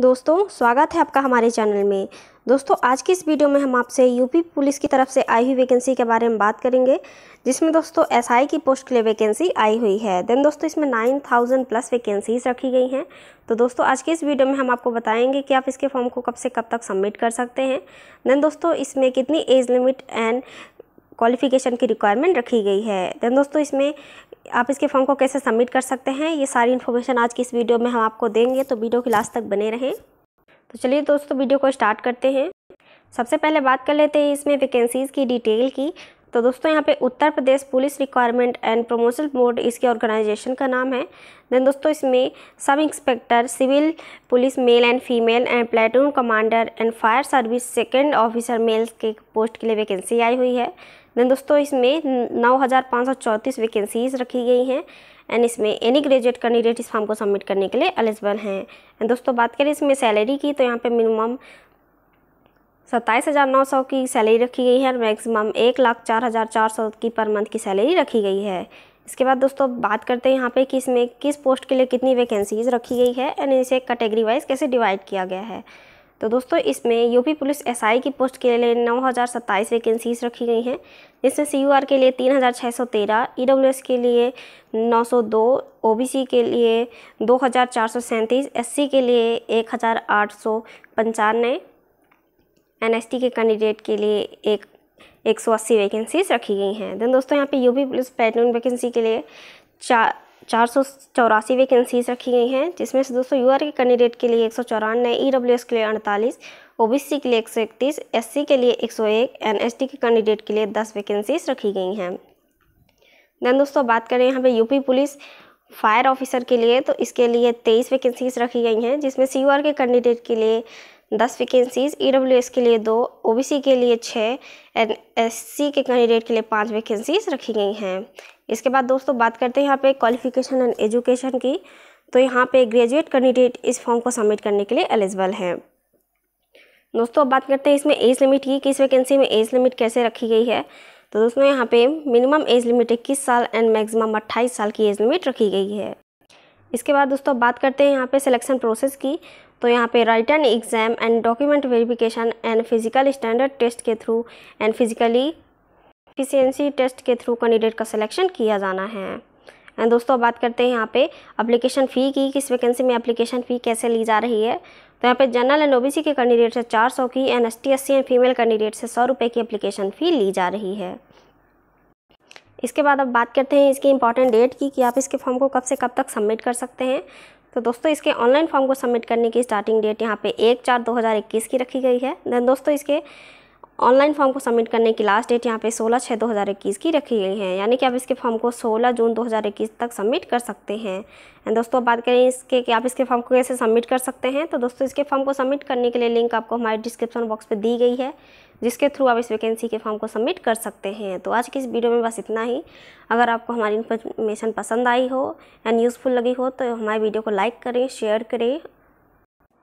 दोस्तों स्वागत है आपका हमारे चैनल में दोस्तों आज की इस वीडियो में हम आपसे यूपी पुलिस की तरफ से आई हुई वैकेंसी के बारे में बात करेंगे जिसमें दोस्तों एसआई की पोस्ट के लिए वैकेंसी आई हुई है देन दोस्तों इसमें नाइन थाउजेंड प्लस वैकेंसीज रखी गई हैं तो दोस्तों आज के इस वीडियो में हम आपको बताएंगे कि आप इसके फॉर्म को कब से कब तक सबमिट कर सकते हैं देन दोस्तों इसमें कितनी एज लिमिट एंड क्वालिफ़िकेशन की रिक्वायरमेंट रखी गई है देन दोस्तों इसमें आप इसके फॉर्म को कैसे सबमिट कर सकते हैं ये सारी इन्फॉर्मेशन आज की इस वीडियो में हम आपको देंगे तो वीडियो की लास्ट तक बने रहें तो चलिए दोस्तों वीडियो को स्टार्ट करते हैं सबसे पहले बात कर लेते हैं इसमें वैकेंसीज़ की डिटेल की तो दोस्तों यहाँ पे Uttar Pradesh police requirement and promotion board इसके ऑर्गेनाइजेशन का नाम है देन दोस्तों इसमें sub inspector civil police male and female and platoon commander and fire service second officer male के पोस्ट के लिए वैकेंसी आई हुई है देन दोस्तों इसमें नौ हज़ार पाँच सौ चौंतीस वैकेंसीज रखी गई हैं एंड इसमें एनी ग्रेजुएट कैंडिडेट इस फॉर्म को सबमिट करने के लिए एलिजिबल हैं एंड दोस्तों बात करें इसमें सैलरी की तो यहाँ पे मिनिमम सत्ताईस हज़ार नौ सौ की सैलरी रखी गई है और मैक्सिमम एक लाख चार हज़ार चार सौ की पर मंथ की सैलरी रखी गई है इसके बाद दोस्तों बात करते हैं यहाँ पे कि इसमें किस पोस्ट के लिए कितनी वैकेंसीज रखी गई है एंड इसे कैटेगरी वाइज कैसे डिवाइड किया गया है तो दोस्तों इसमें यूपी पुलिस एसआई की पोस्ट के लिए नौ हज़ार सत्ताईस वैकेंसीज रखी गई हैं जिसमें सीयूआर के लिए तीन हज़ार छः सौ तेरह ईडब्ल्यूएस e के लिए नौ सौ दो ओबीसी के लिए दो हज़ार चार सौ सैंतीस के लिए एक हज़ार आठ सौ पंचानवे एनएसटी के कैंडिडेट के लिए एक एक सौ अस्सी वैकेंसीज रखी गई हैं देन दोस्तों यहाँ पे यूपी पुलिस पैटर्न वैकेंसी के लिए चार चार सौ चौरासी वैकेंसीज रखी गई हैं जिसमें से दोस्तों यू के कैंडिडेट के लिए एक सौ चौरानवे ई डब्ल्यू एस के लिए अड़तालीस ओबीसी के लिए एक सौ इकतीस एस के लिए एक सौ एक एन एस टी के कैंडिडेट के लिए दस वैकेंसीज रखी गई हैं देन दोस्तों बात करें यहाँ पे यूपी पुलिस फायर ऑफिसर के लिए तो इसके लिए तेईस वैकेंसीज रखी गई हैं जिसमें सी के कैंडिडेट के लिए दस वैकेंसीज ई e के लिए दो ओ के लिए छः एन एस के कैंडिडेट के लिए पाँच वैकेंसीज रखी गई हैं इसके बाद दोस्तों बात करते हैं यहाँ पे क्वालिफिकेशन एंड एजुकेशन की तो यहाँ पे ग्रेजुएट कैंडिडेट इस फॉर्म को सबमिट करने के लिए एलिजिबल हैं दोस्तों अब बात करते हैं इसमें एज लिमिट की किस वैकेंसी में एज लिमिट कैसे रखी गई है तो दोस्तों यहाँ पे मिनिमम एज लिमिट इक्कीस साल एंड मैक्सिमम अट्ठाईस साल की एज लिमिट रखी गई है इसके बाद दोस्तों बात करते हैं यहाँ पे सिलेक्शन प्रोसेस की तो यहाँ पे written exam and document verification and physical standard test के through and physically efficiency test के थ्रू कैंडिडेट का सिलेक्शन किया जाना है एंड दोस्तों बात करते हैं यहाँ पे अप्लीकेशन फ़ी की किस वैकेंसी में अप्लीकेशन फ़ी कैसे ली जा रही है तो यहाँ पे जनरल एंड ओबीसी के कैंडिडेट से 400 की and S T S C and female candidate से सौ रुपये की अप्लीकेशन फ़ी ली जा रही है इसके बाद अब बात करते हैं इसकी इंपॉर्टेंट डेट की कि आप इसके फॉर्म को कब से कब तक सबमिट कर सकते हैं तो दोस्तों इसके ऑनलाइन फॉर्म को सबमिट करने की स्टार्टिंग डेट यहाँ पे एक चार दो हज़ार इक्कीस की रखी गई है देन दोस्तों इसके ऑनलाइन फॉर्म को सबमिट करने की लास्ट डेट यहाँ पे 16 छः 2021 की रखी गई है यानी कि आप इसके फॉर्म को 16 जून 2021 तक सबमिट कर सकते हैं एंड दोस्तों बात करें इसके कि आप इसके फॉर्म को कैसे सबमिट कर सकते हैं तो दोस्तों इसके फॉर्म को सबमिट करने के लिए लिंक आपको हमारे डिस्क्रिप्शन बॉक्स पर दी गई है जिसके थ्रू आप इस वैकेंसी के फॉर्म को सबमिट कर सकते हैं तो आज की इस वीडियो में बस इतना ही अगर आपको हमारी इन्फॉर्मेशन पसंद आई हो एंड यूज़फुल लगी हो तो हमारे वीडियो को लाइक करें शेयर करें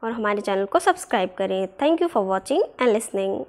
और हमारे चैनल को सब्सक्राइब करें thank you for watching and listening